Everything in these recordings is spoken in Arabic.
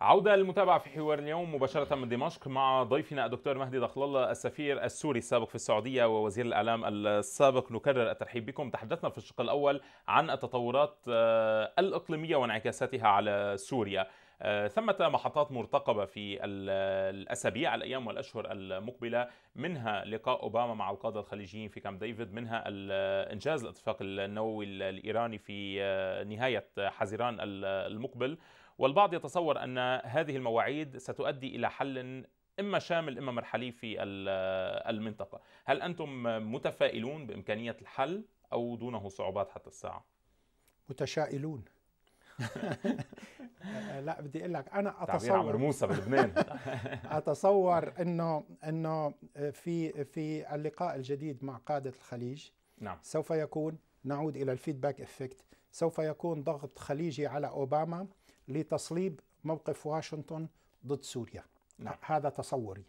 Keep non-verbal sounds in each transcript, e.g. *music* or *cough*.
عودة للمتابعة في حوار اليوم مباشرة من دمشق مع ضيفنا الدكتور مهدي دخل الله السفير السوري السابق في السعودية ووزير الإعلام السابق نكرر الترحيب بكم تحدثنا في الشق الأول عن التطورات آه، الإقليمية وانعكاساتها على سوريا آه، ثمة محطات مرتقبة في الأسابيع الأيام والأشهر المقبلة منها لقاء أوباما مع القادة الخليجيين في كامب ديفيد منها إنجاز الاتفاق النووي الإيراني في آه، نهاية حزيران المقبل والبعض يتصور أن هذه المواعيد ستؤدي إلى حل إما شامل إما مرحلي في المنطقة هل أنتم متفائلون بإمكانية الحل أو دونه صعوبات حتى الساعة؟ متشائلون *laughs* لا بدي اقول لك انا اتصور موسى بلبنان *laughs* اتصور انه انه في في اللقاء الجديد مع قاده الخليج نعم سوف يكون نعود الى الفيدباك افكت سوف يكون ضغط خليجي على اوباما لتصليب موقف واشنطن ضد سوريا نعم. هذا تصوري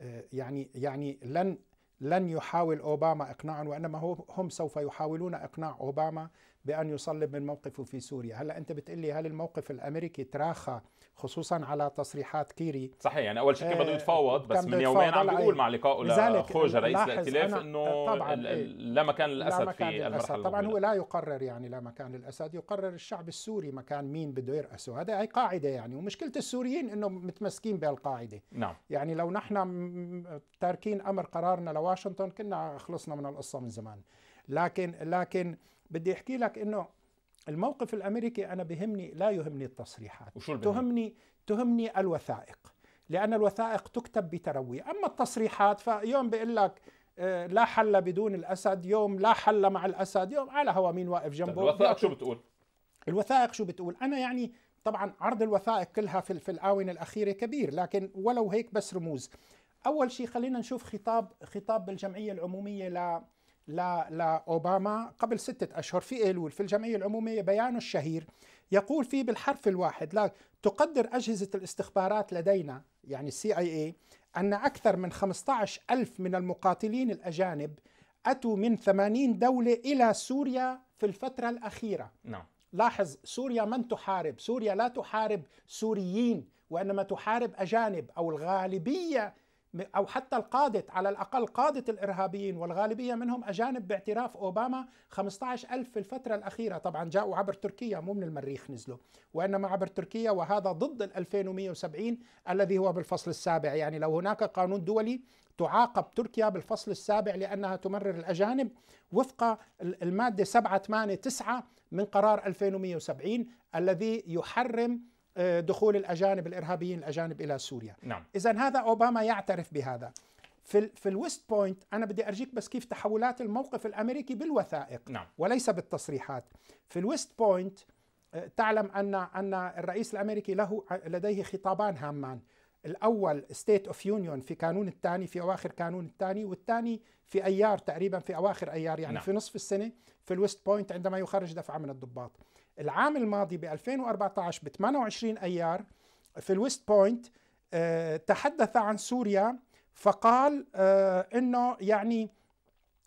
آه، يعني يعني لن لن يحاول اوباما اقناعا وانما هم سوف يحاولون اقناع اوباما بان يصلب من موقفه في سوريا، هلا انت بتقول لي هل الموقف الامريكي تراخى خصوصا على تصريحات كيري صحيح يعني اول شيء كان بده آه، يتفاوض بس من يومين عم بيقول مع لقائه لخوجه رئيس الائتلاف انه آه، إيه. لا مكان للاسد في المرحله طبعا هو لا يقرر يعني لا مكان للاسد يقرر الشعب السوري مكان مين بده يرأسه هذا هي قاعده يعني ومشكله السوريين انه متمسكين بهالقاعده نعم يعني لو نحن تاركين امر قرارنا لواشنطن كنا خلصنا من القصه من زمان لكن لكن بدي احكي لك انه الموقف الامريكي انا بهمني لا يهمني التصريحات وشو تهمني تهمني الوثائق لان الوثائق تكتب بتروي اما التصريحات فيوم بيقول لك آه، لا حل بدون الاسد يوم لا حل مع الاسد يوم على هوا مين واقف جنبه الوثائق شو بتقول الوثائق شو بتقول انا يعني طبعا عرض الوثائق كلها في في الاونه الاخيره كبير لكن ولو هيك بس رموز اول شيء خلينا نشوف خطاب خطاب بالجمعيه العموميه لأوباما قبل ستة أشهر في إيلول في الجمعية العمومية بيانه الشهير يقول فيه بالحرف الواحد لا تقدر أجهزة الاستخبارات لدينا يعني السي اي اي أن أكثر من 15 ألف من المقاتلين الأجانب أتوا من 80 دولة إلى سوريا في الفترة الأخيرة نعم. لاحظ سوريا من تحارب سوريا لا تحارب سوريين وإنما تحارب أجانب أو الغالبية او حتى القاده على الاقل قاده الارهابيين والغالبيه منهم اجانب باعتراف اوباما 15000 في الفتره الاخيره طبعا جاءوا عبر تركيا مو من المريخ نزلوا وانما عبر تركيا وهذا ضد ال 2170 الذي هو بالفصل السابع يعني لو هناك قانون دولي تعاقب تركيا بالفصل السابع لأنها تمرر الأجانب وفق المادة 7 8 9 من قرار 2170 الذي يحرم آه، دخول الاجانب الارهابيين الاجانب الى سوريا نعم. اذا هذا اوباما يعترف بهذا في في الويست بوينت انا بدي ارجيك بس كيف تحولات الموقف الامريكي بالوثائق نعم. وليس بالتصريحات في الويست بوينت آه، تعلم ان ان الرئيس الامريكي له لديه خطابان هامان الاول ستيت اوف يونيون في كانون الثاني في اواخر كانون الثاني والثاني في ايار تقريبا في اواخر ايار يعني نعم. في نصف السنه في الويست بوينت عندما يخرج دفعه من الضباط العام الماضي ب 2014 ب 28 ايار في الويست بوينت آه، تحدث عن سوريا فقال آه، انه يعني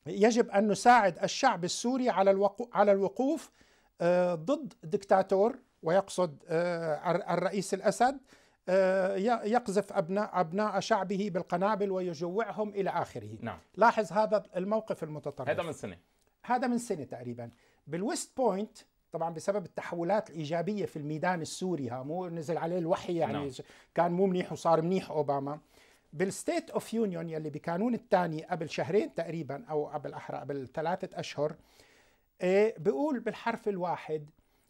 يجب ان نساعد الشعب السوري على على الوقوف آه، ضد دكتاتور ويقصد الرئيس الاسد يقذف ابناء ابناء شعبه بالقنابل ويجوعهم الى اخره نعم. لاحظ هذا الموقف المتطرف هذا من سنه هذا من سنه تقريبا بالويست بوينت طبعا بسبب التحولات الايجابيه في الميدان السوري ها مو نزل عليه الوحي يعني no. نعم. كان مو منيح وصار منيح اوباما بالستيت اوف يونيون يلي بكانون الثاني قبل شهرين تقريبا او قبل احرى قبل ثلاثه اشهر إيه، بيقول بالحرف الواحد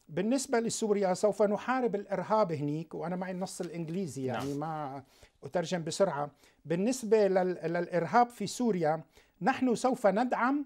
بالنسبة لسوريا سوف نحارب الإرهاب هنيك وأنا معي النص الإنجليزي يعني نعم. ما أترجم بسرعة بالنسبة للإرهاب في سوريا نحن سوف ندعم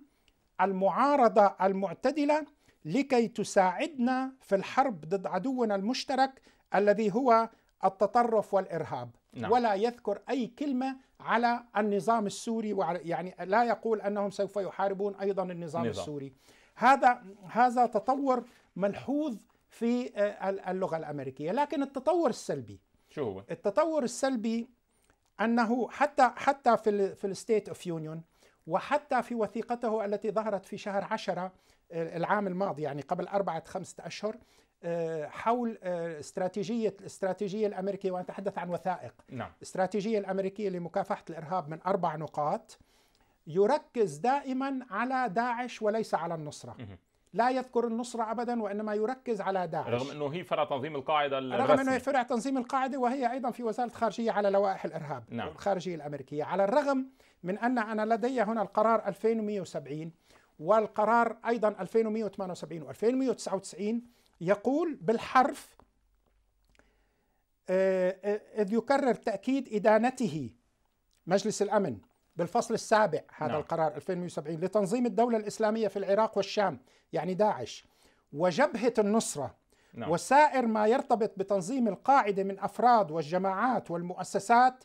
المعارضة المعتدلة لكي تساعدنا في الحرب ضد عدونا المشترك الذي هو التطرف والارهاب نعم. ولا يذكر اي كلمه على النظام السوري وعلى يعني لا يقول انهم سوف يحاربون ايضا النظام نظام. السوري هذا هذا تطور ملحوظ في آه، اللغه الامريكيه لكن التطور السلبي شو هو التطور السلبي انه حتى حتى في في الستيت اوف يونيون وحتى في وثيقته التي ظهرت في شهر 10 العام الماضي يعني قبل أربعة خمسة أشهر آه، حول آه، استراتيجية الاستراتيجية الأمريكية وأنا أتحدث عن وثائق نعم. الاستراتيجية الأمريكية لمكافحة الإرهاب من أربع نقاط يركز دائما على داعش وليس على النصرة لا يذكر النصرة أبدا وإنما يركز على داعش رغم أنه هي فرع تنظيم القاعدة الرسمي رغم أنه هي فرع تنظيم القاعدة وهي أيضا في وزارة الخارجية على لوائح الإرهاب نعم. الخارجية الأمريكية على الرغم من أن أنا لدي هنا القرار 2170 والقرار ايضا 2178 و 2199 يقول بالحرف آه، آه، اذ يكرر تاكيد ادانته مجلس الامن بالفصل السابع هذا نعم. القرار 2170 لتنظيم الدوله الاسلاميه في العراق والشام يعني داعش وجبهه النصره نعم. وسائر ما يرتبط بتنظيم القاعده من افراد والجماعات والمؤسسات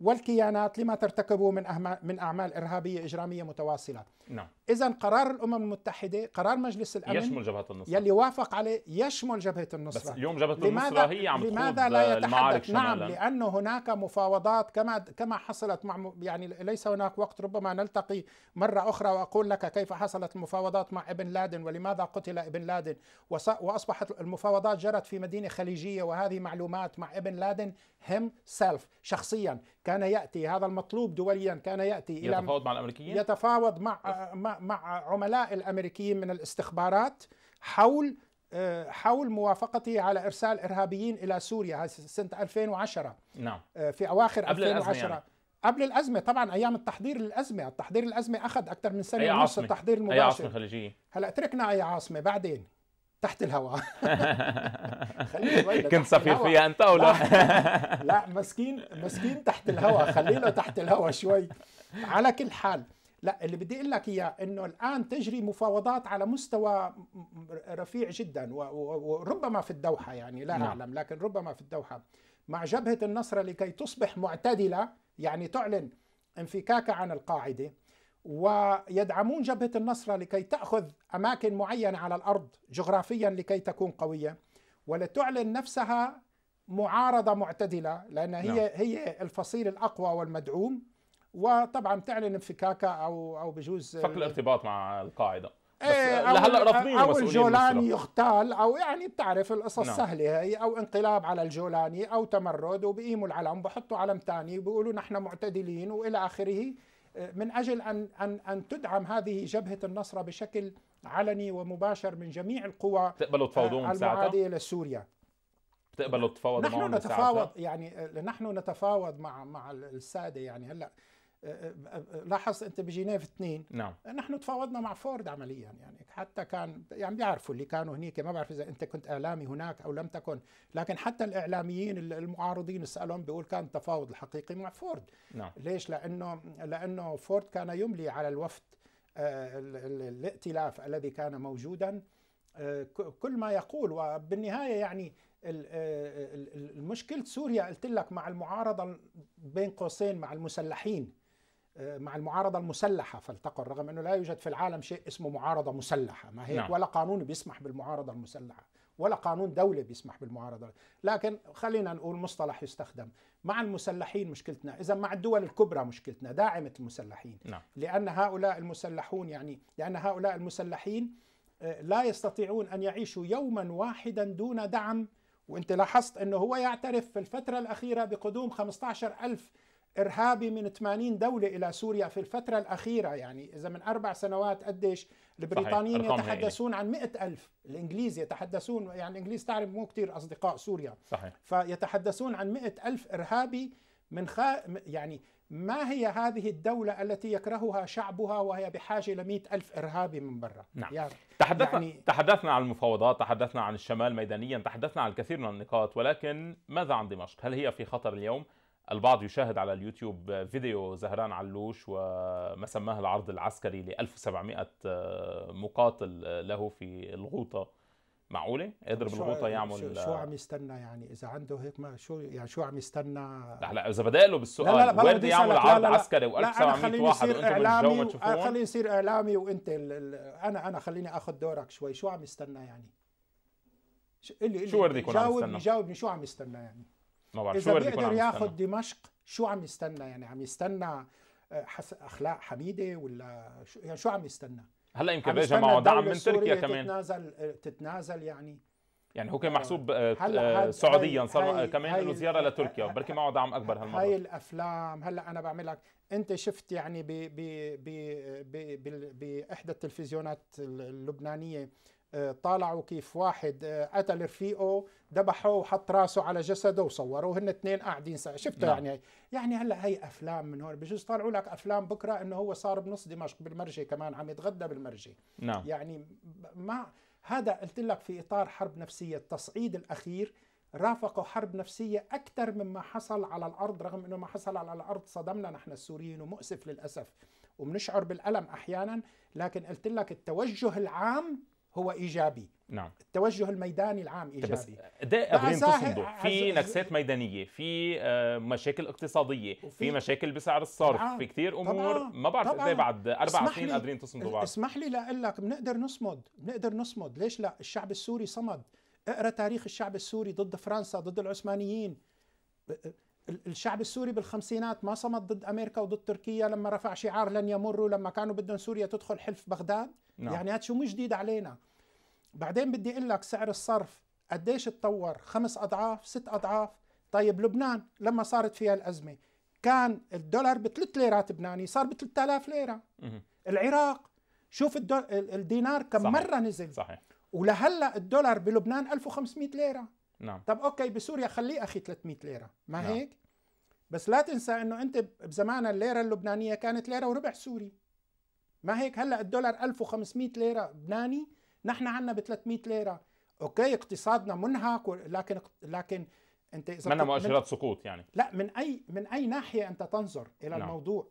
والكيانات لما ترتكبه من من اعمال ارهابيه اجراميه متواصله نعم اذا قرار الامم المتحده قرار مجلس الامن يشمل جبهه النصره يلي وافق عليه يشمل جبهه النصره بس اليوم جبهه النصره هي عم لماذا لا يتحدث نعم لانه هناك مفاوضات كما كما حصلت مع يعني ليس هناك وقت ربما نلتقي مره اخرى واقول لك كيف حصلت المفاوضات مع ابن لادن ولماذا قتل ابن لادن واصبحت المفاوضات جرت في مدينه خليجيه وهذه معلومات مع ابن لادن هم سيلف شخصيا كان ياتي هذا المطلوب دوليا كان ياتي الى يتفاوض مع الامريكيين يتفاوض مع مع عملاء الامريكيين من الاستخبارات حول آه، حول موافقته على ارسال ارهابيين الى سوريا سنه 2010 نعم آه، في اواخر قبل 2010 الأزمة يعني. قبل الازمه طبعا ايام التحضير للازمه، التحضير للازمه اخذ اكثر من سنه ونص التحضير المباشر اي عاصمه خليجيه هلا تركنا اي عاصمه بعدين تحت الهواء *laughs* كنت سفير فيها انت او لا؟ لا مسكين مسكين تحت الهواء خليله تحت الهواء شوي على كل حال لا اللي بدي اقول لك اياه انه الان تجري مفاوضات على مستوى رفيع جدا وربما في الدوحه يعني لا نعم. اعلم لكن ربما في الدوحه مع جبهه النصره لكي تصبح معتدله يعني تعلن انفكاكها عن القاعده ويدعمون جبهه النصره لكي تاخذ اماكن معينه على الارض جغرافيا لكي تكون قويه ولتعلن نفسها معارضه معتدله لان هي نعم. هي الفصيل الاقوى والمدعوم وطبعا بتعلن انفكاكها او او بجوز فك الارتباط مع القاعده إيه لهلا رافضين او الجولاني يغتال او يعني بتعرف القصص نعم. سهله هي او انقلاب على الجولاني او تمرد وبقيموا العلم بحطوا علم ثاني بيقولوا نحن معتدلين والى اخره إيه، من اجل ان ان ان تدعم هذه جبهه النصره بشكل علني ومباشر من جميع القوى آه، تقبلوا تفاوضون المعاديه لسوريا بتقبلوا تتفاوضوا معهم نحن نتفاوض ساعتها. يعني نحن نتفاوض مع مع الساده يعني هلا لاحظ انت بجنيف اثنين نعم نحن تفاوضنا مع فورد عمليا يعني حتى كان يعني بيعرفوا اللي كانوا هنيك ما بعرف اذا انت كنت اعلامي هناك او لم تكن لكن حتى الاعلاميين المعارضين سالهم بيقول كان التفاوض الحقيقي مع فورد نعم ليش لانه لانه فورد كان يملي على الوفد آه، الائتلاف الذي كان موجودا آه، كل ما يقول وبالنهايه يعني آه، المشكلة سوريا قلت لك مع المعارضة بين قوسين مع المسلحين آه، مع المعارضة المسلحة فلتقل رغم أنه لا يوجد في العالم شيء اسمه معارضة مسلحة ما هي نعم. ولا قانون بيسمح بالمعارضة المسلحة ولا قانون دولي بيسمح بالمعارضة لكن خلينا نقول مصطلح يستخدم مع المسلحين مشكلتنا إذا مع الدول الكبرى مشكلتنا داعمة المسلحين نعم. لأن هؤلاء المسلحون يعني لأن هؤلاء المسلحين آه، لا يستطيعون أن يعيشوا يوما واحدا دون دعم وانت لاحظت انه هو يعترف في الفترة الأخيرة بقدوم 15 ألف ارهابي من 80 دوله الى سوريا في الفتره الاخيره يعني اذا من اربع سنوات قديش البريطانيين يعني. يتحدثون عن مئة ألف الإنجليز يتحدثون يعني الإنجليز تعرف مو كثير أصدقاء سوريا صحيح. فيتحدثون عن مئة ألف إرهابي من خ... يعني ما هي هذه الدولة التي يكرهها شعبها وهي بحاجة ل ألف إرهابي من برا نعم. يعني تحدثنا, يعني... تحدثنا عن المفاوضات تحدثنا عن الشمال ميدانيا تحدثنا عن الكثير من النقاط ولكن ماذا عن دمشق هل هي في خطر اليوم البعض يشاهد على اليوتيوب فيديو زهران علوش وما سماه العرض العسكري ل 1700 آه، مقاتل آه، له في الغوطه معقوله قادر بالغوطه يعمل شو, شو عم يستنى يعني اذا عنده هيك ما شو يعني شو عم يستنى لا لا اذا بدأ له بالسؤال لا لا بدي يعمل عرض لا لا عسكري و1700 واحد وانت بالجو ما خليني يصير اعلامي وانت انا انا خليني اخذ دورك شوي شو عم يستنى يعني شو اللي شو يكون عم يستنى جاوبني شو عم يستنى يعني ما بعرف شو بده يكون ياخذ دمشق شو عم يستنى يعني عم يستنى آه، حس... اخلاق حميده ولا شو يعني شو عم يستنى هلا يمكن بيجي معه دعم من تركيا كمان تتنازل آه، تتنازل يعني يعني هو كان آه، محسوب هلأ سعوديا صار كمان له زياره لتركيا بركي معه دعم اكبر هالمره هاي الافلام هلا انا بعمل لك انت شفت يعني ب ب ب ب باحدى التلفزيونات اللبنانيه طالعوا كيف واحد آه، قتل رفيقه ذبحه وحط راسه على جسده وصوروه هن اثنين قاعدين شفتوا نعم. يعني يعني هلا هي افلام من هون بجوز طلعوا لك افلام بكره انه هو صار بنص دمشق بالمرجي كمان عم يتغدى بالمرجي نعم. يعني ما هذا قلت لك في اطار حرب نفسيه التصعيد الاخير رافقوا حرب نفسية أكثر مما حصل على الأرض رغم أنه ما حصل على الأرض صدمنا نحن السوريين ومؤسف للأسف وبنشعر بالألم أحيانا لكن قلت لك التوجه العام هو ايجابي نعم التوجه الميداني العام ايجابي بس ده قبلين تصندوا في نكسات ميدانيه في آه، مشاكل اقتصاديه في مشاكل بسعر الصرف طبعا. نعم. في كثير امور طبعا. ما بعرف قد بعد اربع سنين قادرين تصمدوا بعض اسمح لي لاقول لك بنقدر نصمد بنقدر نصمد ليش لا الشعب السوري صمد اقرا تاريخ الشعب السوري ضد فرنسا ضد العثمانيين الشعب السوري بالخمسينات ما صمت ضد امريكا وضد تركيا لما رفع شعار لن يمروا لما كانوا بدهم سوريا تدخل حلف بغداد نعم. يعني هذا شو مو جديد علينا بعدين بدي اقول لك سعر الصرف قديش تطور خمس اضعاف ست اضعاف طيب لبنان لما صارت فيها الازمه كان الدولار بثلاث ليرات لبناني صار ب 3000 ليره مه. العراق شوف الدينار كم صحيح. مره نزل صحيح ولهلا الدولار بلبنان 1500 ليره نعم طب اوكي بسوريا خليه اخي 300 ليره ما نعم. هيك بس لا تنسى انه انت بزمان الليره اللبنانيه كانت ليره وربع سوري ما هيك هلا الدولار 1500 ليره لبناني نحن عندنا ب 300 ليره اوكي اقتصادنا منهك لكن لكن انت اذا منا مؤشرات سقوط يعني لا من اي من اي ناحيه انت تنظر الى نعم. الموضوع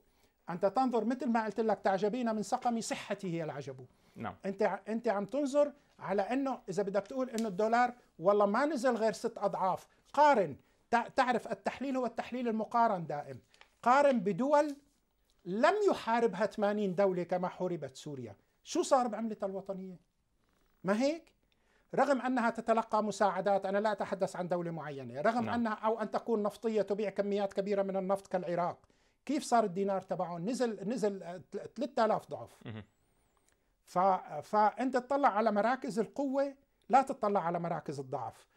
انت تنظر مثل ما قلت لك تعجبين من سقم صحته هي العجب نعم انت انت عم تنظر على انه اذا بدك تقول انه الدولار والله ما نزل غير ست اضعاف قارن تعرف التحليل هو التحليل المقارن دائم قارن بدول لم يحاربها 80 دولة كما حاربت سوريا شو صار بعملتها الوطنية؟ ما هيك؟ رغم أنها تتلقى مساعدات أنا لا أتحدث عن دولة معينة رغم نعم. أنها أو أن تكون نفطية تبيع كميات كبيرة من النفط كالعراق كيف صار الدينار تبعهم نزل نزل 3000 آه، ضعف ف... فانت تطلع على مراكز القوه لا تطلع على مراكز الضعف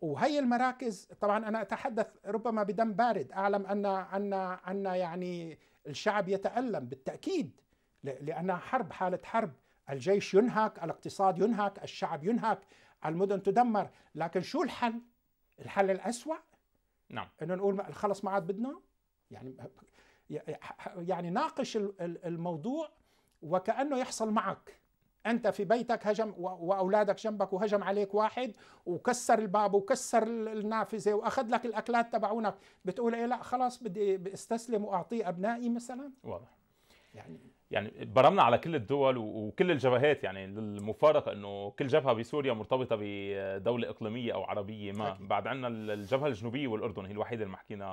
وهي المراكز طبعا انا اتحدث ربما بدم بارد اعلم ان ان ان يعني الشعب يتالم بالتاكيد لانها حرب حاله حرب الجيش ينهك الاقتصاد ينهك الشعب ينهك المدن تدمر لكن شو الحل الحل الاسوا نعم انه نقول خلص ما عاد بدنا يعني يعني ناقش الموضوع وكانه يحصل معك انت في بيتك هجم واولادك جنبك وهجم عليك واحد وكسر الباب وكسر النافذه واخذ لك الاكلات تبعونك بتقول ايه لا خلاص بدي استسلم واعطيه ابنائي مثلا واضح يعني يعني برمنا على كل الدول وكل الجبهات يعني المفارقه انه كل جبهه بسوريا مرتبطه بدوله اقليميه او عربيه ما أكيد. بعد عندنا الجبهه الجنوبيه والاردن هي الوحيده اللي ما حكينا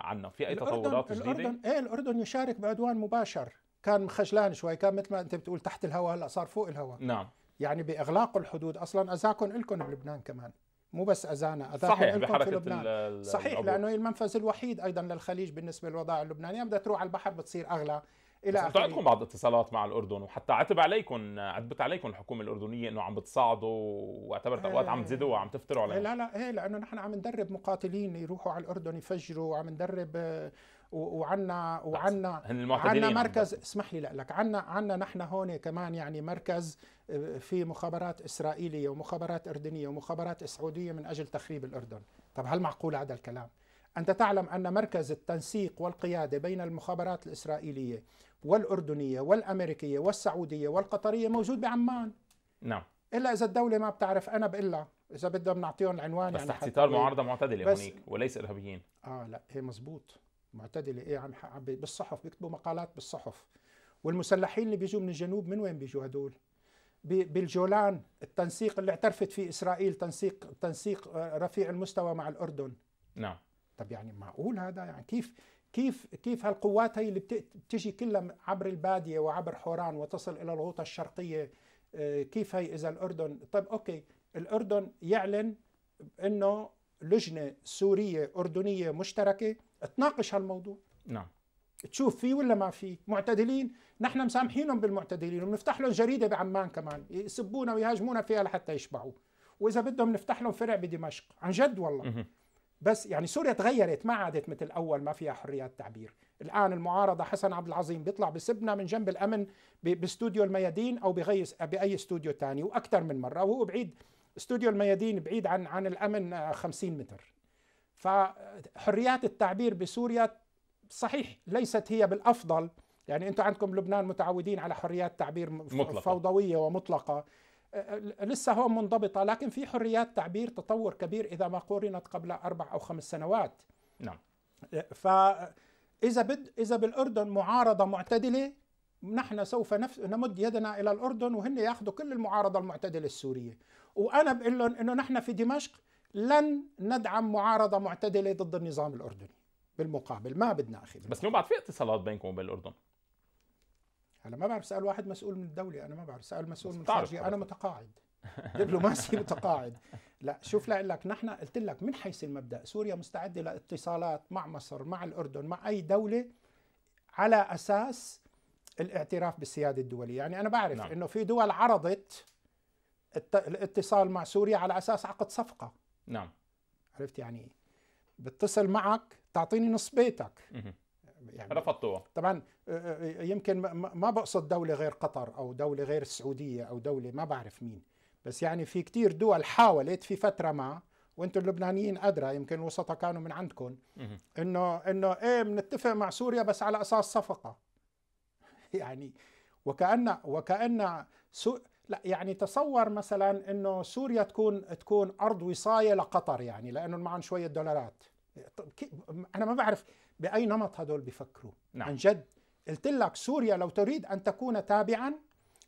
عنها في اي الأردن تطورات جديده الاردن ايه الاردن يشارك بعدوان مباشر كان خجلان شوي كان مثل ما انت بتقول تحت الهواء هلا صار فوق الهواء نعم يعني باغلاق الحدود اصلا اذاكم الكم بلبنان كمان مو بس اذانا اذاكم صحيح بحركه في لبنان صحيح العبور. لانه المنفذ الوحيد ايضا للخليج بالنسبه للوضع اللبناني بدها تروح على البحر بتصير اغلى الى اخره عندكم بعض اتصالات مع الاردن وحتى عتب عليكم عتبت عليكم الحكومه الاردنيه انه عم بتصعدوا واعتبرت اوقات عم تزيدوا وعم تفتروا عليهم لا لا هي لانه نحن عم ندرب مقاتلين يروحوا على الاردن يفجروا وعم ندرب وعنا وعنا عنا مركز اسمح لي لك عنا عنا نحن هون كمان يعني مركز آه، في مخابرات اسرائيليه ومخابرات اردنيه ومخابرات سعوديه من اجل تخريب الاردن طب هل معقول هذا الكلام انت تعلم ان مركز التنسيق والقياده بين المخابرات الاسرائيليه والاردنيه والامريكيه والسعوديه والقطريه موجود بعمان نعم الا اذا الدوله ما بتعرف انا بقول اذا بدنا بنعطيهم العنوان بس يعني تحت اطار معارضه معتدله هونيك وليس ارهابيين اه لا هي إيه مزبوط معتدله ايه عم بالصحف بيكتبوا مقالات بالصحف والمسلحين اللي بيجوا من الجنوب من وين بيجوا هدول؟ بالجولان التنسيق اللي اعترفت فيه اسرائيل تنسيق تنسيق آه، رفيع المستوى مع الاردن نعم طب يعني معقول هذا يعني كيف كيف كيف هالقوات هي اللي بتجي كلها عبر الباديه وعبر حوران وتصل الى الغوطه الشرقيه آه، كيف هي اذا الاردن طيب اوكي الاردن يعلن انه لجنه سوريه اردنيه مشتركه تناقش هالموضوع نعم تشوف فيه ولا ما فيه معتدلين نحن مسامحينهم بالمعتدلين وبنفتح لهم جريده بعمان كمان يسبونا ويهاجمونا فيها لحتى يشبعوا واذا بدهم نفتح لهم فرع بدمشق عن جد والله بس يعني سوريا تغيرت ما عادت مثل اول ما فيها حريات تعبير الان المعارضه حسن عبد العظيم بيطلع بسبنا من جنب الامن باستوديو الميادين او بغيس باي استوديو ثاني واكثر من مره وهو بعيد استوديو الميادين بعيد عن عن الامن 50 آه، متر فحريات التعبير بسوريا صحيح ليست هي بالافضل يعني انتم عندكم لبنان متعودين على حريات تعبير مطلقة. فوضويه ومطلقه لسه هون منضبطه لكن في حريات تعبير تطور كبير اذا ما قورنت قبل اربع او خمس سنوات نعم ف اذا بد اذا بالاردن معارضه معتدله نحن سوف نمد يدنا الى الاردن وهن ياخذوا كل المعارضه المعتدله السوريه وانا بقول لهم انه نحن في دمشق لن ندعم معارضه معتدله ضد النظام الاردني بالمقابل ما بدنا اخي بس نوع بعد في اتصالات بينكم وبين الاردن انا ما بعرف اسال واحد مسؤول من الدوله انا ما بعرف اسال مسؤول من الخارجيه انا متقاعد *laughs* دبلوماسي متقاعد لا شوف لا لك نحن قلت لك من حيث المبدا سوريا مستعده لاتصالات مع مصر مع الاردن مع اي دوله على اساس الاعتراف بالسياده الدوليه يعني انا بعرف نعم. انه في دول عرضت الاتصال مع سوريا على اساس عقد صفقه نعم عرفت يعني بتصل معك تعطيني نص بيتك يعني رفضتوها طبعا آه، آه، يمكن ما بقصد دوله غير قطر او دوله غير السعوديه او دوله ما بعرف مين بس يعني في كتير دول حاولت في فتره ما وانتم اللبنانيين ادرى يمكن الوسطاء كانوا من عندكم انه انه ايه بنتفق مع سوريا بس على اساس صفقه *laughs* يعني وكان وكان سو لا يعني تصور مثلا انه سوريا تكون تكون ارض وصايه لقطر يعني لانه معهم شويه دولارات انا ما بعرف باي نمط هدول بيفكروا نعم. عن جد قلت لك سوريا لو تريد ان تكون تابعا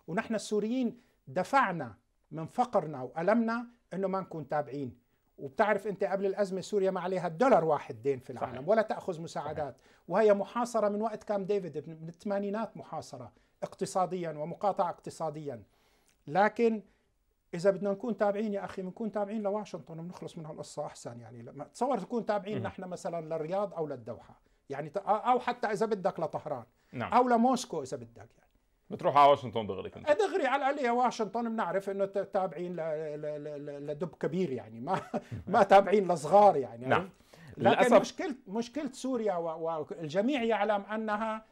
ونحن السوريين دفعنا من فقرنا والمنا انه ما نكون تابعين وبتعرف انت قبل الازمه سوريا ما عليها دولار واحد دين في العالم صحيح. ولا تاخذ مساعدات صحيح. وهي محاصره من وقت كام ديفيد من الثمانينات محاصره اقتصاديا ومقاطعه اقتصاديا لكن اذا بدنا نكون تابعين يا اخي بنكون تابعين لواشنطن وبنخلص من هالقصه احسن يعني لما تصور تكون تابعين نحن مثلا للرياض او للدوحه يعني او حتى اذا بدك لطهران نعم. او لموسكو اذا بدك يعني بتروح على واشنطن دغري كنت أه، دغري على الاقل واشنطن بنعرف انه تابعين لدب كبير يعني ما *laughs* ما تابعين لصغار يعني نعم. لكن للأسف. مشكله مشكله سوريا والجميع و... يعلم انها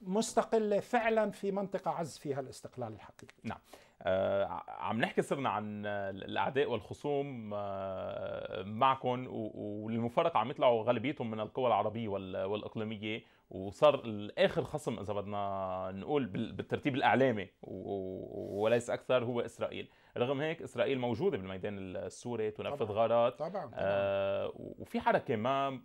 مستقله فعلا في منطقه عز فيها الاستقلال الحقيقي نعم آه، عم نحكي صرنا عن الاعداء والخصوم آه، معكم والمفارقه عم يطلعوا غالبيتهم من القوى العربيه والاقليميه وصار اخر خصم اذا بدنا نقول بالترتيب الاعلامي وليس اكثر هو اسرائيل رغم هيك اسرائيل موجوده بالميدان السوري تنفذ طبعًا. غارات طبعا, آه، طبعًا. آه وفي حركه ما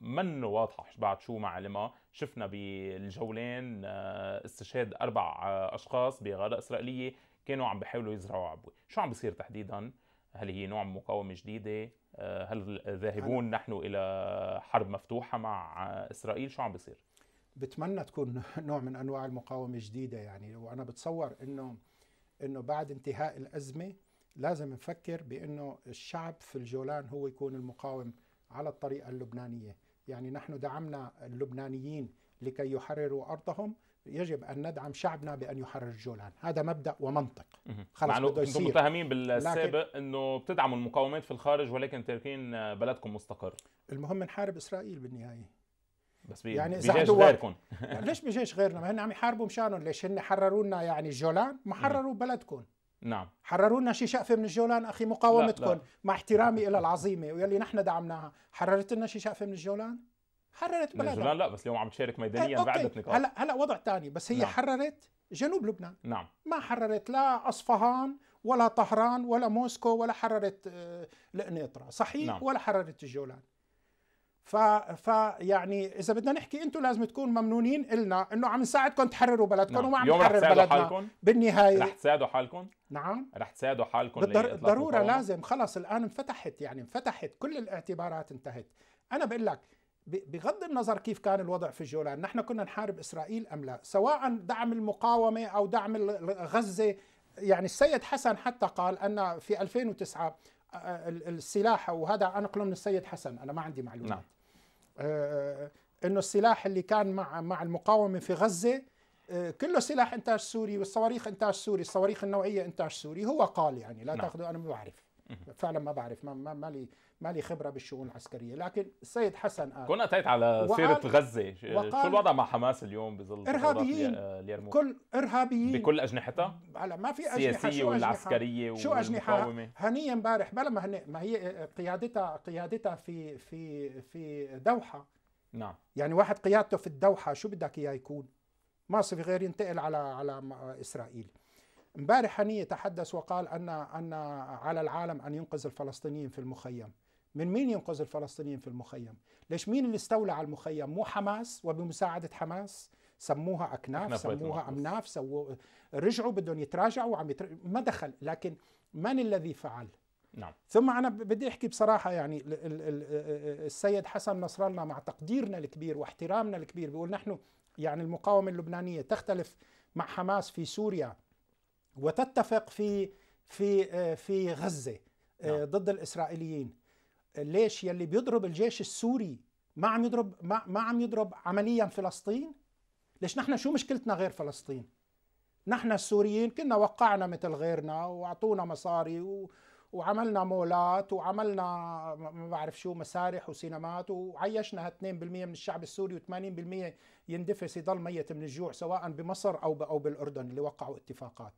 منه واضحه بعد شو معلمه شفنا بالجولين استشهاد اربع اشخاص بغاره اسرائيليه كانوا عم بيحاولوا يزرعوا عبوه شو عم بيصير تحديدا هل هي نوع مقاومه جديده آه، هل ذاهبون نحن الى حرب مفتوحه مع اسرائيل شو عم بيصير بتمنى تكون *laughs* نوع من انواع المقاومه جديده يعني وانا بتصور انه انه بعد انتهاء الازمه لازم نفكر بانه الشعب في الجولان هو يكون المقاوم على الطريقه اللبنانيه يعني نحن دعمنا اللبنانيين لكي يحرروا ارضهم يجب ان ندعم شعبنا بان يحرر جولان هذا مبدا ومنطق خلاص بده يصير انتم متهمين بالسابق انه بتدعموا المقاومات في الخارج ولكن تاركين بلدكم مستقر المهم نحارب اسرائيل بالنهايه بس بي... يعني اذا غيركم يعني ليش بجيش غيرنا ما هن عم يحاربوا مشانهم ليش هن حرروا لنا يعني جولان ما حرروا بلدكم نعم حرروا لنا شي شقفه من الجولان اخي مقاومتكم مع احترامي الى العظيمه واللي نحن دعمناها حررت لنا شي شقفه من الجولان حررت بلدها لا لا بس اليوم عم تشارك ميدانيا أوكي. بعده نقاط هلا هلا وضع ثاني بس هي نعم. حررت جنوب لبنان نعم ما حررت لا اصفهان ولا طهران ولا موسكو ولا حررت آه، القنيطره صحيح نعم. ولا حررت الجولان ف... ف يعني اذا بدنا نحكي انتم لازم تكونوا ممنونين النا انه عم نساعدكم تحرروا بلدكم نعم. وما عم نحرر بلدنا حالكم؟ بالنهايه رح تساعدوا حالكم نعم رح تساعدوا حالكم بالضروره لازم خلص الان انفتحت يعني انفتحت كل الاعتبارات انتهت انا بقول لك بغض النظر كيف كان الوضع في الجولان نحن كنا نحارب إسرائيل أم لا سواء دعم المقاومة أو دعم غزة يعني السيد حسن حتى قال أن في 2009 آه، السلاح وهذا أنا أقول من السيد حسن أنا ما عندي معلومات نعم. آه،, آه انه السلاح اللي كان مع مع المقاومه في غزه آه، كله سلاح انتاج سوري والصواريخ انتاج سوري الصواريخ النوعيه انتاج سوري هو قال يعني لا نعم. تاخذوا انا ما بعرف فعلا ما بعرف ما ما لي ما لي خبره بالشؤون العسكريه لكن السيد حسن قال كون اتيت على سيره غزه شو الوضع مع حماس اليوم بظل ارهابيين اليرموك آه، كل ارهابيين بكل اجنحتها هلا ما في اجنحه سياسية والعسكريه شو اجنحه هنيه امبارح بلا ما, ما هي آه، قيادتها قيادتها في في في دوحه نعم يعني واحد قيادته في الدوحه شو بدك اياه يكون؟ ما في غير ينتقل على على آه، اسرائيل امبارح هنيه تحدث وقال أن أن على العالم أن ينقذ الفلسطينيين في المخيم من مين ينقذ الفلسطينيين في المخيم؟ ليش مين اللي استولى على المخيم؟ مو حماس وبمساعدة حماس سموها أكناف سموها أمناف سو... رجعوا بدهم يتراجعوا عم يتر... ما دخل لكن من الذي فعل؟ نعم. ثم أنا بدي أحكي بصراحة يعني السيد حسن نصر الله مع تقديرنا الكبير واحترامنا الكبير بيقول نحن يعني المقاومة اللبنانية تختلف مع حماس في سوريا وتتفق في في آه، في غزه آه، نعم. ضد الاسرائيليين ليش يلي بيضرب الجيش السوري ما عم يضرب ما, ما عم يضرب عمليا فلسطين ليش نحن شو مشكلتنا غير فلسطين نحن السوريين كنا وقعنا مثل غيرنا واعطونا مصاري و... وعملنا مولات وعملنا ما بعرف شو مسارح وسينمات وعيشنا 2% من الشعب السوري و80% يندفس يضل ميت من الجوع سواء بمصر او او بالاردن اللي وقعوا اتفاقات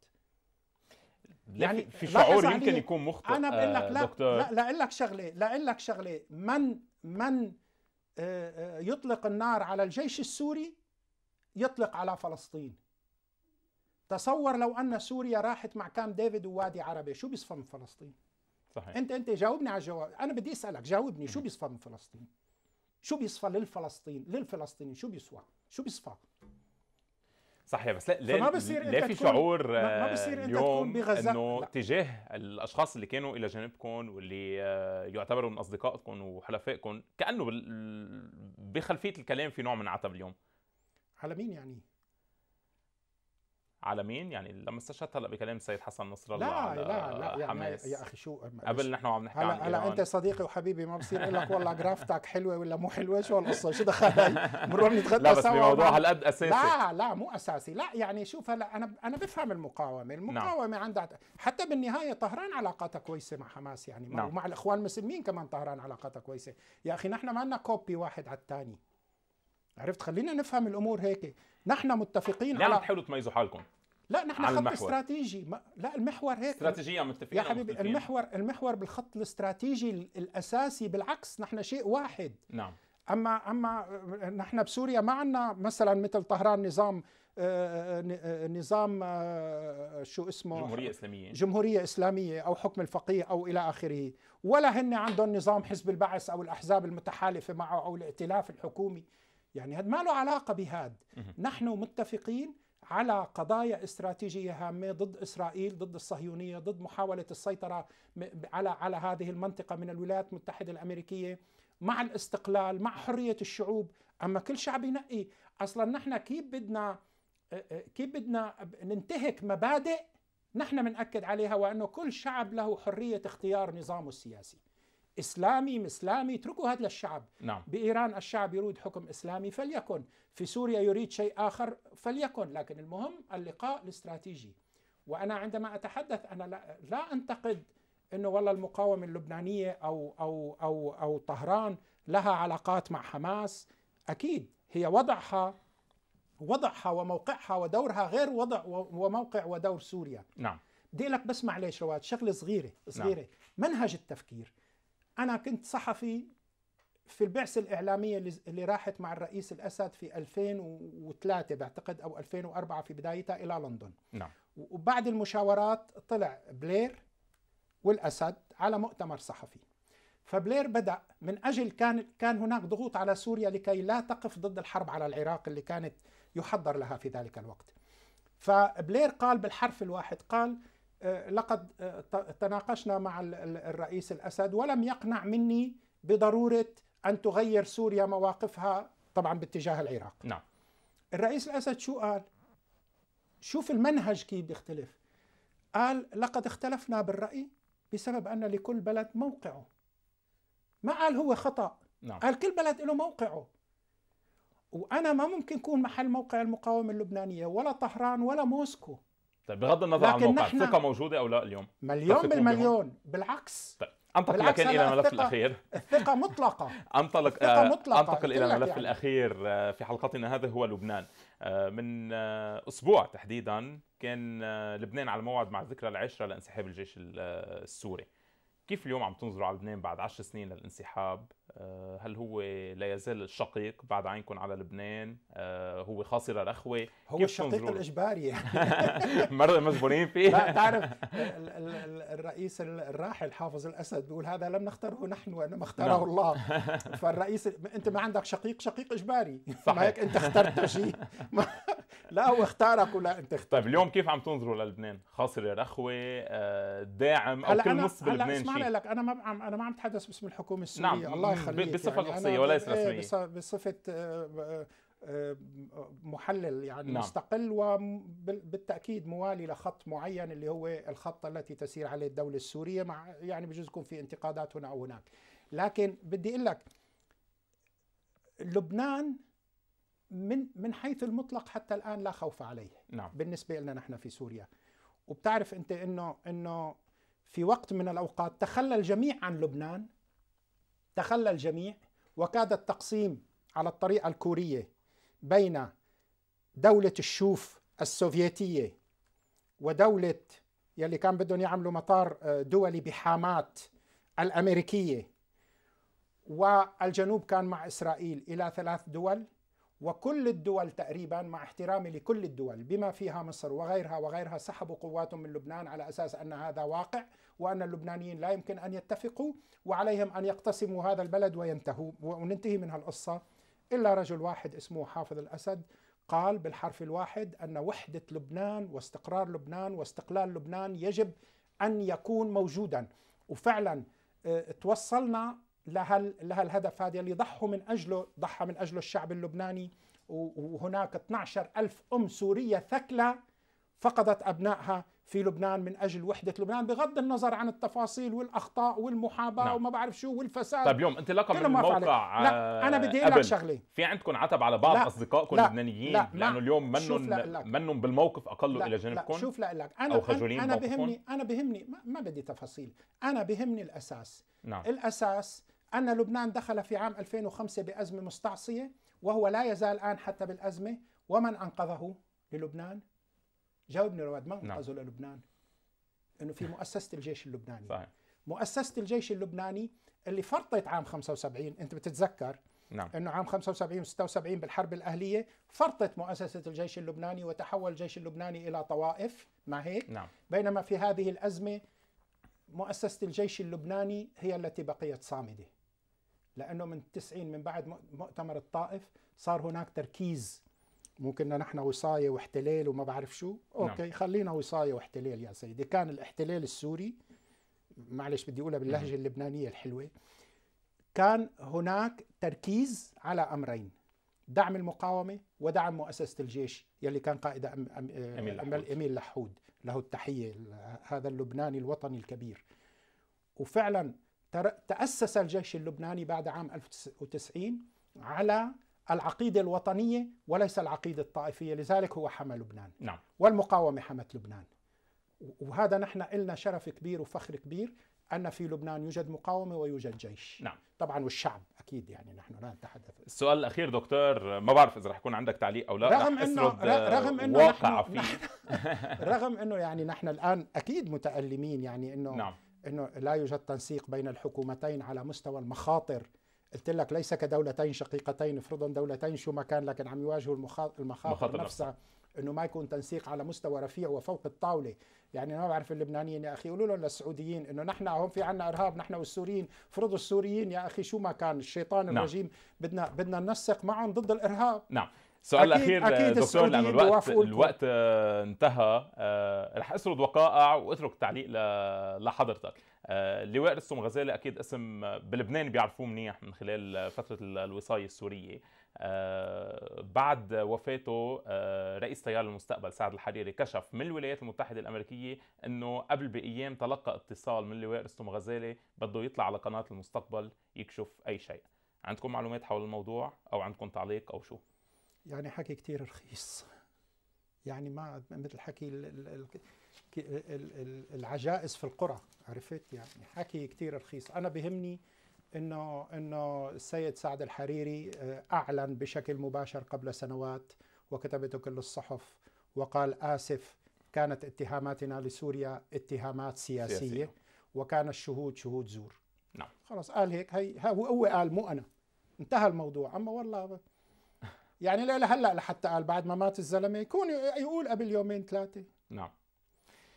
يعني في شعور يمكن يكون مخطئ انا بقول لك آه، لا دكتور. لا لا لك شغله لا لك شغله من من آه، آه، يطلق النار على الجيش السوري يطلق على فلسطين تصور لو ان سوريا راحت مع كام ديفيد ووادي عربي شو بيصفى من فلسطين صحيح انت انت جاوبني على الجواب انا بدي اسالك جاوبني شو بيصفى من فلسطين شو بيصفى للفلسطين للفلسطينيين شو بيصفى شو بيصفى صحيح بس لا لا, فما بصير لا في شعور ما بصير انت آه، تكون بغزه انه تجاه الاشخاص اللي كانوا الى جانبكم واللي آه، يعتبروا من اصدقائكم وحلفائكم كانه بخلفيه الكلام في نوع من عتب اليوم على مين يعني؟ على مين يعني لما استشهدت هلا بكلام السيد حسن نصر الله لا على لا لا يعني حماس. يا اخي شو قبل نحن عم نحكي هلا عن هلا انت صديقي وحبيبي ما بصير اقول لك والله جرافتك حلوه ولا مو حلوه شو القصه شو دخل *laughs* بنروح نتغدى لا بس بموضوع هالقد اساسي لا لا مو اساسي لا يعني شوف هلا انا انا بفهم المقاومه نعم. المقاومه عندها حتى بالنهايه طهران علاقاتها كويسه مع حماس يعني نعم. ومع الاخوان المسلمين كمان طهران علاقاتها كويسه يا اخي نحن ما عندنا كوبي واحد على الثاني عرفت خلينا نفهم الامور هيك نحن متفقين على يعني تحاولوا تميزوا حالكم لا نحن خط المحور. استراتيجي ما لا المحور هيك استراتيجيا متفقين يا حبيبي المحور المحور بالخط الاستراتيجي الاساسي بالعكس نحن شيء واحد نعم اما اما نحن بسوريا ما عندنا مثلا مثل طهران نظام آه، آه، آه، نظام شو اسمه جمهورية إسلامية جمهورية إسلامية أو حكم الفقيه أو إلى آخره ولا هن عندهم نظام حزب البعث أو الأحزاب المتحالفة معه أو الائتلاف الحكومي يعني هذا ما له علاقة بهذا نحن متفقين على قضايا استراتيجيه هامه ضد اسرائيل، ضد الصهيونيه، ضد محاوله السيطره على على هذه المنطقه من الولايات المتحده الامريكيه، مع الاستقلال، مع حريه الشعوب، اما كل شعب ينقي، اصلا نحن كيف بدنا كيف بدنا ننتهك مبادئ نحن بنأكد عليها وانه كل شعب له حريه اختيار نظامه السياسي. اسلامي مسلامي اتركوا هذا للشعب نعم. بايران الشعب يريد حكم اسلامي فليكن في سوريا يريد شيء اخر فليكن لكن المهم اللقاء الاستراتيجي وانا عندما اتحدث انا لا, لا انتقد انه والله المقاومه اللبنانيه او او او او طهران لها علاقات مع حماس اكيد هي وضعها وضعها وموقعها ودورها غير وضع وموقع ودور سوريا نعم بدي لك بس معلش رواد شغله صغيره نعم. صغيره نعم. منهج التفكير أنا كنت صحفي في البعثة الإعلامية اللي راحت مع الرئيس الأسد في 2003 بعتقد أو 2004 في بدايتها إلى لندن نعم. وبعد المشاورات طلع بلير والأسد على مؤتمر صحفي فبلير بدأ من أجل كان, كان هناك ضغوط على سوريا لكي لا تقف ضد الحرب على العراق اللي كانت يحضر لها في ذلك الوقت فبلير قال بالحرف الواحد قال آه، لقد آه، تناقشنا مع الرئيس الاسد ولم يقنع مني بضروره ان تغير سوريا مواقفها طبعا باتجاه العراق نعم الرئيس الاسد شو قال؟ شوف المنهج كيف بيختلف قال لقد اختلفنا بالراي بسبب ان لكل بلد موقعه ما قال هو خطا نعم. قال كل بلد له موقعه وانا ما ممكن اكون محل موقع المقاومه اللبنانيه ولا طهران ولا موسكو طيب بغض النظر عن الموقع الثقه موجوده او لا اليوم مليون طيب، بالمليون بهم. طيب، بالعكس طيب أنتقل لكن الى الملف الاخير الثقه مطلقه *laughs* انطلق الثقة آه، مطلقة. انتقل الى الملف يعني. الاخير آه، في حلقتنا هذا هو لبنان آه، من اسبوع تحديدا كان لبنان على موعد مع ذكرى العشره لانسحاب الجيش السوري كيف اليوم عم تنظروا على لبنان بعد عشر سنين للانسحاب آه، هل هو لا يزال الشقيق بعد عينكم على لبنان آه، هو خاصرة الأخوة هو الشقيق الإجباري *laughs* *laughs* مرة مجبورين فيه لا تعرف الرئيس الراحل حافظ الأسد بيقول هذا لم نختاره نحن وإنما اختاره نعم. الله *laughs* فالرئيس أنت ما عندك شقيق شقيق إجباري صحيح. ما هيك أنت اخترت شيء لا هو اختارك ولا انت اختارك طيب اليوم كيف عم تنظروا للبنان؟ خاصر رخوه آه، داعم او كل نص بلبنان هلا اسمعني لك انا ما عم انا ما عم بتحدث باسم الحكومه السوريه نعم. الله يخليك يعني. بصفه يعني شخصيه وليس إيه، رسميه بصفه آه، آه، محلل يعني نعم. مستقل وبالتاكيد موالي لخط معين اللي هو الخط التي تسير عليه الدوله السوريه مع يعني بجوز يكون في انتقادات هنا او هناك لكن بدي اقول لك لبنان من من حيث المطلق حتى الان لا خوف عليه نعم. بالنسبه لنا نحن في سوريا وبتعرف انت انه انه في وقت من الاوقات تخلى الجميع عن لبنان تخلى الجميع وكاد التقسيم على الطريقه الكوريه بين دوله الشوف السوفيتيه ودوله يلي كان بدهم يعملوا مطار آه، دولي بحامات الامريكيه والجنوب كان مع اسرائيل الى ثلاث دول وكل الدول تقريبا مع احترامي لكل الدول بما فيها مصر وغيرها وغيرها سحبوا قواتهم من لبنان على اساس ان هذا واقع وان اللبنانيين لا يمكن ان يتفقوا وعليهم ان يقتسموا هذا البلد وينتهوا وننتهي من هالقصه الا رجل واحد اسمه حافظ الاسد قال بالحرف الواحد ان وحده لبنان واستقرار لبنان واستقلال لبنان يجب ان يكون موجودا وفعلا آه، توصلنا لها لها الهدف هذا اللي ضحوا من اجله ضحى من اجله الشعب اللبناني وهناك 12 ألف أم سورية ثكلى فقدت أبنائها في لبنان من أجل وحدة لبنان بغض النظر عن التفاصيل والأخطاء والمحاباة نعم. وما بعرف شو والفساد طيب يوم انطلاقا من الموقع لا أنا آه، بدي أقول لك شغلة في عندكم عتب على بعض لا. أصدقائكم اللبنانيين لا. لا. لأنه اليوم منن منهم منن بالموقف أقلوا إلى جانبكم لا. شوف لك أنا أو أنا بهمني أنا بهمني ما, ما بدي تفاصيل أنا بهمني الأساس نعم. الأساس أن لبنان دخل في عام 2005 بأزمة مستعصية وهو لا يزال الآن حتى بالأزمة ومن أنقذه للبنان؟ جاوبني رواد ما نعم. أنقذه نعم. للبنان؟ أنه في مؤسسة الجيش اللبناني صحيح. مؤسسة الجيش اللبناني اللي فرطت عام 75 أنت بتتذكر نعم. أنه عام 75 و76 بالحرب الأهلية فرطت مؤسسة الجيش اللبناني وتحول الجيش اللبناني إلى طوائف ما هيك نعم. بينما في هذه الأزمة مؤسسة الجيش اللبناني هي التي بقيت صامدة لانه من 90 من بعد مؤتمر الطائف صار هناك تركيز مو كنا نحن وصايه واحتلال وما بعرف شو نعم. اوكي خلينا وصايه واحتلال يا سيدي كان الاحتلال السوري معلش بدي اقولها باللهجه اللبنانيه الحلوه كان هناك تركيز على امرين دعم المقاومه ودعم مؤسسه الجيش يلي كان قائد أم أم أميل, لحود. أميل لحود له التحيه هذا اللبناني الوطني الكبير وفعلا تأسس الجيش اللبناني بعد عام 1990 على العقيدة الوطنية وليس العقيدة الطائفية لذلك هو حمى لبنان نعم. والمقاومة حمت لبنان وهذا نحن إلنا شرف كبير وفخر كبير أن في لبنان يوجد مقاومة ويوجد جيش نعم. طبعا والشعب أكيد يعني نحن لا نتحدث السؤال الأخير دكتور ما بعرف إذا رح يكون عندك تعليق أو لا رغم أنه رغم أنه واقع نحن فيه نحن *laughs* رغم أنه يعني نحن الآن أكيد متألمين يعني أنه نعم. انه لا يوجد تنسيق بين الحكومتين على مستوى المخاطر قلت لك ليس كدولتين شقيقتين افرضا دولتين شو ما كان لكن عم يواجهوا المخاطر, المخاطر نفسها انه ما يكون تنسيق على مستوى رفيع وفوق الطاوله يعني ما بعرف اللبنانيين يا اخي قولوا لهم للسعوديين انه نحن هون في عنا ارهاب نحن والسوريين فرضوا السوريين يا اخي شو ما كان الشيطان نعم. الرجيم نعم. بدنا بدنا ننسق معهم ضد الارهاب نعم السؤال الاخير أكيد دكتور لانه الوقت الوقت آه، انتهى آه، رح اسرد وقائع واترك تعليق لحضرتك آه، لواء رستم غزالي اكيد اسم بلبنان بيعرفوه منيح من خلال فتره الوصايه السوريه بعد وفاته رئيس تيار المستقبل سعد الحريري كشف من الولايات المتحده الامريكيه انه قبل بايام تلقى اتصال من لواء رستم غزالي بده يطلع على قناه المستقبل يكشف اي شيء عندكم معلومات حول الموضوع او عندكم تعليق او شو يعني حكي كتير رخيص يعني ما مثل حكي العجائز في القرى عرفت يعني حكي كتير رخيص انا بهمني انه انه السيد سعد الحريري آه، اعلن بشكل مباشر قبل سنوات وكتبته كل الصحف وقال اسف كانت اتهاماتنا لسوريا اتهامات سياسيه, سياسية. وكان الشهود شهود زور نعم خلاص قال هيك هي هو قال مو انا انتهى الموضوع اما والله يعني لا هلا لحتى قال بعد ما مات الزلمه يكون يقول قبل يومين ثلاثه نعم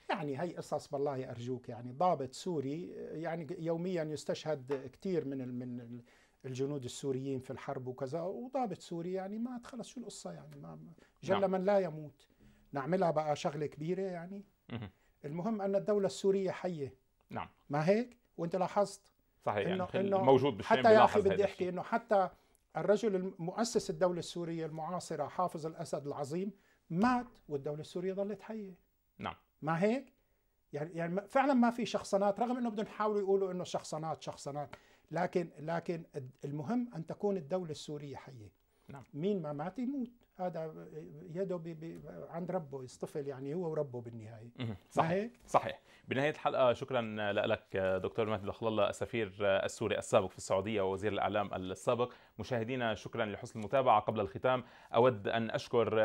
يعني هي قصص بالله ارجوك يعني ضابط سوري يعني يوميا يستشهد كثير من من الجنود السوريين في الحرب وكذا وضابط سوري يعني مات خلص شو القصه يعني ما جل نعم. من لا يموت نعملها بقى شغله كبيره يعني مه. المهم ان الدوله السوريه حيه نعم ما هيك وانت لاحظت صحيح إنه يعني إنه موجود حتى يا اخي بدي احكي انه حتى الرجل المؤسس الدولة السورية المعاصرة حافظ الأسد العظيم مات والدولة السورية ظلت حية نعم ما هيك؟ يعني يعني فعلا ما في شخصنات رغم انه بدهم يحاولوا يقولوا انه شخصنات شخصنات لكن لكن المهم ان تكون الدولة السورية حية نعم. مين ما مات يموت هذا يده بي بي عند ربه يصطفل يعني هو وربه بالنهايه صحيح صحيح بنهايه الحلقه شكرا لك دكتور مهدي دخل الله السفير السوري السابق في السعوديه ووزير الاعلام السابق مشاهدينا شكرا لحسن المتابعه قبل الختام اود ان اشكر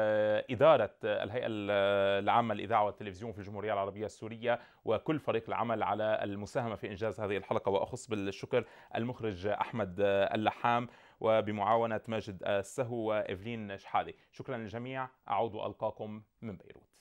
اداره الهيئه العامه للاذاعه والتلفزيون في الجمهوريه العربيه السوريه وكل فريق العمل على المساهمه في انجاز هذه الحلقه واخص بالشكر المخرج احمد اللحام وبمعاونة ماجد السهو وإفلين شحادي شكرا للجميع أعود ألقاكم من بيروت